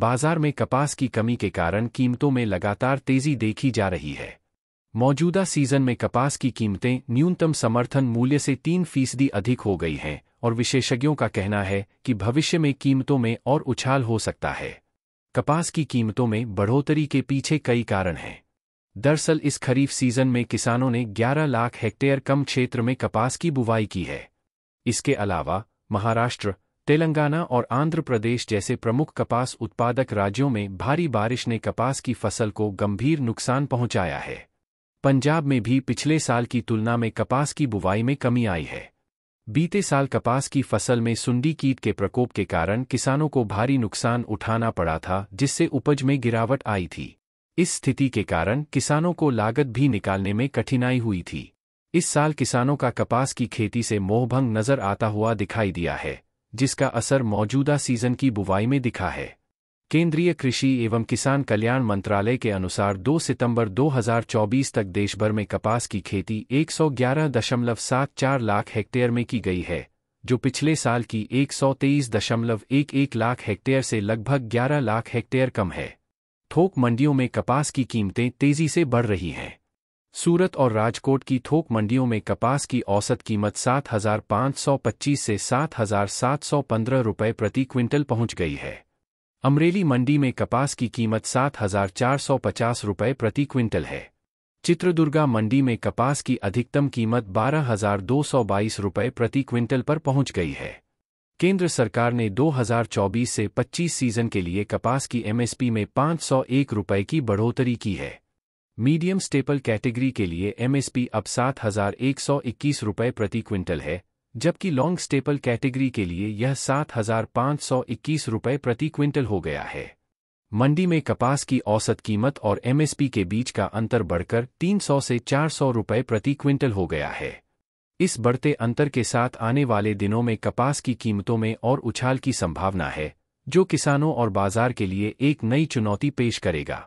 बाजार में कपास की कमी के कारण कीमतों में लगातार तेजी देखी जा रही है मौजूदा सीजन में कपास की कीमतें न्यूनतम समर्थन मूल्य से तीन फीसदी अधिक हो गई हैं और विशेषज्ञों का कहना है कि भविष्य में कीमतों में और उछाल हो सकता है कपास की कीमतों में बढ़ोतरी के पीछे कई कारण हैं दरअसल इस खरीफ सीजन में किसानों ने 11 लाख हेक्टेयर कम क्षेत्र में कपास की बुवाई की है इसके अलावा महाराष्ट्र तेलंगाना और आंध्र प्रदेश जैसे प्रमुख कपास उत्पादक राज्यों में भारी बारिश ने कपास की फसल को गंभीर नुकसान पहुंचाया है पंजाब में भी पिछले साल की तुलना में कपास की बुवाई में कमी आई है बीते साल कपास की फसल में सुंडी कीट के प्रकोप के कारण किसानों को भारी नुकसान उठाना पड़ा था जिससे उपज में गिरावट आई थी इस स्थिति के कारण किसानों को लागत भी निकालने में कठिनाई हुई थी इस साल किसानों का कपास की खेती से मोहभंग नजर आता हुआ दिखाई दिया है जिसका असर मौजूदा सीजन की बुवाई में दिखा है केंद्रीय कृषि एवं किसान कल्याण मंत्रालय के अनुसार 2 सितंबर 2024 तक देशभर में कपास की खेती 111.74 लाख हेक्टेयर में की गई है जो पिछले साल की 123.11 लाख हेक्टेयर से लगभग 11 लाख हेक्टेयर कम है थोक मंडियों में कपास की कीमतें तेजी से बढ़ रही हैं सूरत और राजकोट की थोक मंडियों में कपास की औसत कीमत 7,525 से 7,715 रुपये प्रति क्विंटल पहुंच गई है अमरेली मंडी में कपास की कीमत 7,450 रुपये प्रति क्विंटल है चित्रदुर्गा मंडी में कपास की अधिकतम कीमत 12,222 रुपये प्रति क्विंटल पर पहुंच गई है केंद्र सरकार ने 2024 से 25 सीजन के लिए कपास की एमएसपी में पाँच रुपये की बढ़ोतरी की है मीडियम स्टेपल कैटेगरी के लिए एमएसपी अब सात हजार एक सौ इक्कीस रुपये प्रति क्विंटल है जबकि लॉन्ग स्टेपल कैटेगरी के लिए यह सात हजार सौ इक्कीस रुपये प्रति क्विंटल हो गया है मंडी में कपास की औसत कीमत और एमएसपी के बीच का अंतर बढ़कर 300 से 400 रुपये प्रति क्विंटल हो गया है इस बढ़ते अंतर के साथ आने वाले दिनों में कपास की कीमतों में और उछाल की संभावना है जो किसानों और बाजार के लिए एक नई चुनौती पेश करेगा